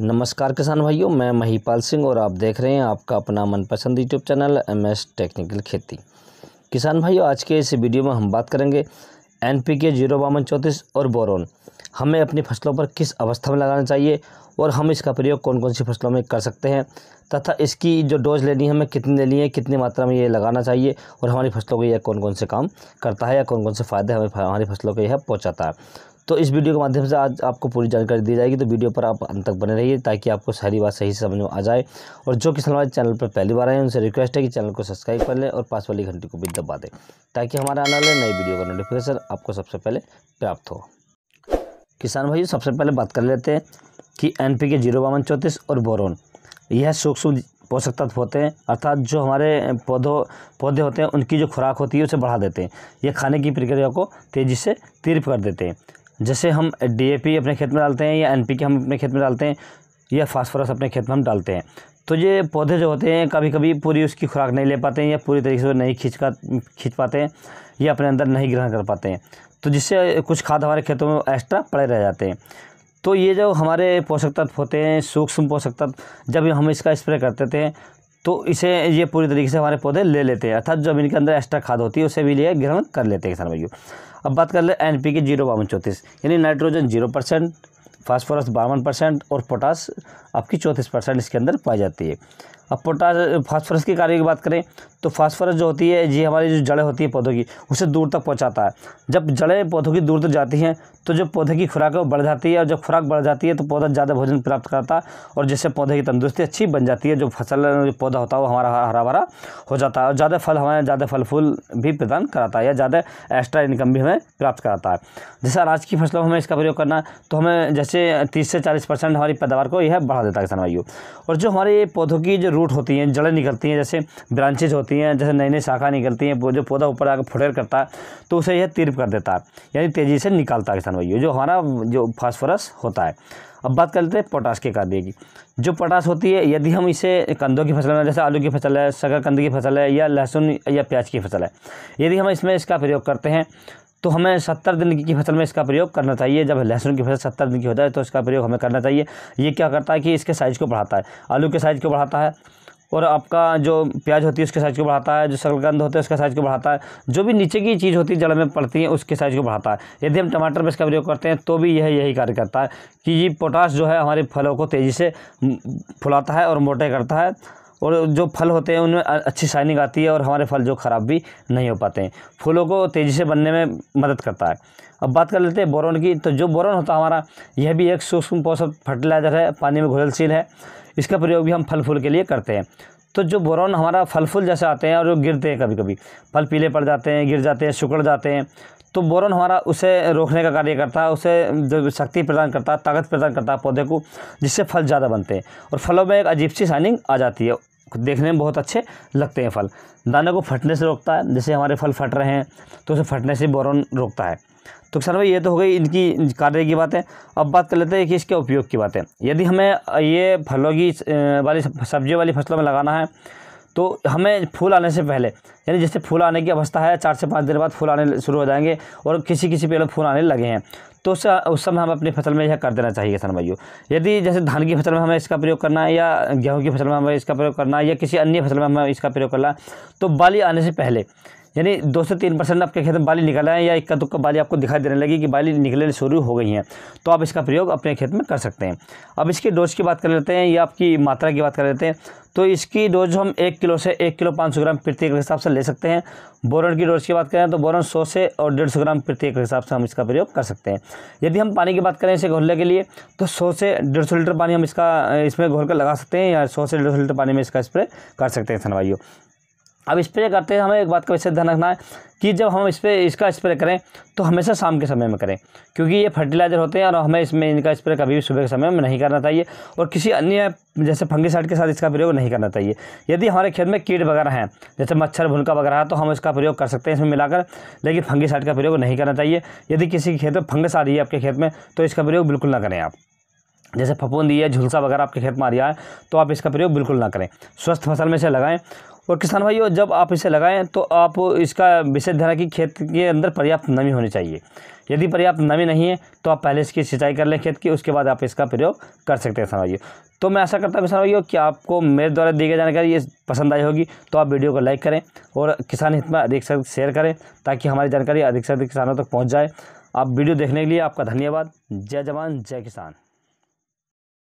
नमस्कार किसान भाइयों मैं महीपाल सिंह और आप देख रहे हैं आपका अपना मनपसंद YouTube channel M S technical खेती किसान भाइयों आज के इस वीडियो में हम बात करेंगे एन पी के जीरो बावन चौंतीस और बोरोन हमें अपनी फसलों पर किस अवस्था में लगाना चाहिए और हम इसका प्रयोग कौन कौन सी फसलों में कर सकते हैं तथा इसकी जो डोज लेनी है हमें कितनी लेनी है कितनी मात्रा में ये लगाना चाहिए और हमारी फसलों को यह कौन कौन से काम करता है या कौन कौन से फ़ायदे हमें हमारी फसलों को यह पहुँचाता है तो इस वीडियो के माध्यम से आज आपको पूरी जानकारी दी जाएगी तो वीडियो पर आप अंत तक बने रहिए ताकि आपको सारी बात सही समझ में आ जाए और जो किसान हमारे चैनल पर पहली बार आए उनसे रिक्वेस्ट है कि चैनल को सब्सक्राइब कर लें और पास वाली घंटी को भी दबा दें ताकि हमारे आने वाले नई वीडियो का नोटिफिकेशन आपको सबसे पहले प्राप्त हो किसान भाई सबसे पहले बात कर लेते हैं कि एन पी के जीरो बावन चौंतीस और बोरोन यह सूक्ष्म पोषक तत्व होते हैं अर्थात जो हमारे पौधों पौधे होते हैं उनकी जो खुराक होती है उसे बढ़ा देते हैं यह खाने की प्रक्रिया को तेज़ी से तीर्प कर देते हैं जैसे हम डीएपी अपने खेत में डालते हैं या एनपीके हम अपने खेत में डालते हैं या फास्फोरस अपने खेत में हम डालते हैं तो ये पौधे जो होते हैं कभी कभी पूरी उसकी खुराक नहीं ले पाते हैं या पूरी तरीके से नहीं खींच का खींच पाते हैं या अपने अंदर नहीं ग्रहण कर पाते हैं तो जिससे कुछ खाद हमारे खेतों में एक्स्ट्रा पड़े रह जाते हैं तो ये जो हमारे पोषक तत्व होते हैं सूक्ष्म पोषक तत्व जब हम इसका स्प्रे करते थे तो इसे ये पूरी तरीके से हमारे पौधे ले लेते हैं अर्थात जमीन के अंदर एक्स्ट्रा खाद होती है उसे भी लिए ग्रहण कर लेते हैं किसान भाइयों अब बात कर ले एन पी के जीरो बावन चौंतीस यानी नाइट्रोजन जीरो परसेंट फास्फोरस बावन परसेंट और पोटास आपकी चौंतीस परसेंट इसके अंदर पाई जाती है अब पोटास फास्फोरस के कार्य की बात करें तो फास्फोरस जो होती है ये हमारी जो जड़ें होती है पौधों की उसे दूर तक पहुंचाता है जब जड़ें पौधों की दूर तक जाती हैं तो जो पौधे की खुराक है बढ़ जाती है और जब खुराक बढ़ जाती है तो पौधा ज़्यादा भोजन प्राप्त करता है और जिससे पौधे की तंदुरुस्ती अच्छी बन जाती है जो फसल जो पौधा होता है वो हमारा हरा भरा हो जाता है और ज़्यादा फल हमें ज़्यादा फल फूल भी प्रदान कराता है या ज़्यादा एक्स्ट्रा इनकम भी हमें प्राप्त कराता है जैसे अनाज की फसलों में इसका प्रयोग करना तो हमें जैसे तीस से चालीस हमारी पैदावार को यह बढ़ा देता है किसान भाइयों और जो हमारे पौधों की जो रूट होती हैं जड़ें निकलती हैं जैसे ब्रांचेज होती हैं जैसे नई नई शाखा निकलती हैं जो पौधा ऊपर आकर फुटेर करता है तो उसे यह तिरप कर देता है यानी तेज़ी से निकालता है किसान भाई जो हमारा जो फॉस्फोरस होता है अब बात कर लेते हैं पोटास के कार्य की जो पोटास होती है यदि हम इसे कंदों की फसल में जैसे आलू की फसल है शकरकंद की फसल है या लहसुन या प्याज की फसल है यदि हम इसमें इसका प्रयोग करते हैं तो हमें सत्तर दिन की फसल में इसका प्रयोग करना चाहिए जब लहसुन की फसल सत्तर दिन की होता है तो इसका प्रयोग हमें करना चाहिए ये क्या करता है कि इसके साइज़ को बढ़ाता है आलू के साइज़ को बढ़ाता है और आपका जो प्याज होती है उसके साइज़ को बढ़ाता है जो शकलगंद होते हैं उसका साइज़ को बढ़ाता है जो भी नीचे की चीज़ होती है जड़ में पड़ती है उसके साइज़ को बढ़ाता है यदि हम टमाटर में इसका प्रयोग करते हैं तो भी यह यही कार्य करता है कि ये पोटास जो है हमारे फलों को तेज़ी से हम्म, फुलाता है और मोटे करता है और जो फल होते हैं उनमें अच्छी शाइनिंग आती है और हमारे फल जो ख़राब भी नहीं हो पाते हैं फूलों को तेज़ी से बनने में मदद करता है अब बात कर लेते हैं बोरोन की तो जो बोरोन होता है हमारा यह भी एक सूक्ष्म पोषक फर्टिलाइज़र है पानी में घुलनशील है इसका प्रयोग भी हम फल फूल के लिए करते हैं तो जो बोरोन हमारा फल फूल जैसे आते हैं और जो गिरते हैं कभी कभी फल पीले पड़ जाते हैं गिर जाते हैं सुकड़ जाते हैं तो बोरोन हमारा उसे रोकने का कार्य करता है उसे जो शक्ति प्रदान करता है ताकत प्रदान करता है पौधे को जिससे फल ज़्यादा बनते हैं और फलों में एक अजीब सी शाइनिंग आ जाती है देखने में बहुत अच्छे लगते हैं फल दाने को फटने से रोकता है जैसे हमारे फल फट रहे हैं तो उसे फटने से बोरन रोकता है तो किसान भाई ये तो हो गई इनकी कार्य की बातें अब बात कर लेते हैं कि इसके उपयोग की बातें यदि हमें ये फलों की वाली सब्जियों वाली फसलों में लगाना है तो हमें फूल आने से पहले यानी जैसे फूल आने की अवस्था है चार से पाँच दिन बाद फूल आने शुरू हो जाएंगे और किसी किसी पेड़ फूल आने लगे हैं तो उस उस समय हम अपनी फसल में यह कर देना चाहिए किसान भाइयों यदि जैसे धान की फसल में हमें इसका प्रयोग करना है या गेहूँ की फसल में हमें इसका प्रयोग करना है या किसी अन्य फसल में हमें इसका प्रयोग करना है तो बाली आने से पहले यानी दो से तीन परसेंट आपके खेत में बाली निकल आए या इक्का दुक्का बाली आपको दिखाई देने लगी कि बाली निकलने शुरू हो गई हैं तो आप इसका प्रयोग अपने खेत में कर सकते हैं अब इसकी डोज की बात कर लेते हैं या आपकी मात्रा की बात कर लेते हैं तो इसकी डोज हम एक किलो से एक किलो पाँच सौ ग्राम प्रति के हिसाब से ले सकते हैं बोरन की डोज की बात करें तो बोरन सौ से और डेढ़ सौ ग्राम प्रति के हिसाब से हम इसका प्रयोग कर सकते हैं यदि हम पानी की बात करें इसे घोलने के लिए तो सौ से डेढ़ सौ लीटर पानी हम इसका इसमें घोल कर लगा सकते हैं या सौ से डेढ़ सौ लीटर पानी में इसका स्प्रे कर सकते हैं सनवाइयों अब स्प्रे करते हैं हमें एक बात का विशेष ध्यान रखना है कि जब हम इस पर इसका स्प्रे करें तो हमेशा शाम के समय में करें क्योंकि ये फर्टिलाइज़र होते हैं और हमें इसमें इनका स्प्रे कभी भी सुबह के समय में नहीं करना चाहिए और किसी अन्य जैसे फंगीसाइड के साथ इसका प्रयोग नहीं करना चाहिए यदि हमारे खेत में कीट वगैरह हैं जैसे मच्छर भुनका वगैरह है तो हम इसका प्रयोग कर सकते हैं इसमें मिलाकर लेकिन फंगीसाइड का प्रयोग नहीं करना चाहिए यदि किसी के खेत में फंगस आ रही है आपके खेत में तो इसका प्रयोग बिल्कुल ना करें आप जैसे फपूंदी है झुलसा वगैरह आपके खेत में आ रहा है तो आप इसका प्रयोग बिल्कुल ना करें स्वस्थ फसल में से लगाएं और किसान भाइयों जब आप इसे लगाएं तो आप इसका विशेष ध्यान कि खेत के अंदर पर्याप्त नमी होनी चाहिए यदि पर्याप्त नमी नहीं है तो आप पहले इसकी सिंचाई कर लें खेत की उसके बाद आप इसका प्रयोग कर सकते हैं किसान भाइयों तो मैं ऐसा करता हूँ किसान भाइयों कि आपको मेरे द्वारा दी गई जानकारी ये पसंद आई होगी तो आप वीडियो को लाइक करें और किसान हित में अधिक से अधिक शेयर करें ताकि हमारी जानकारी अधिक से अधिक किसानों तक पहुँच जाए आप वीडियो देखने के लिए आपका धन्यवाद जय जवान जय किसान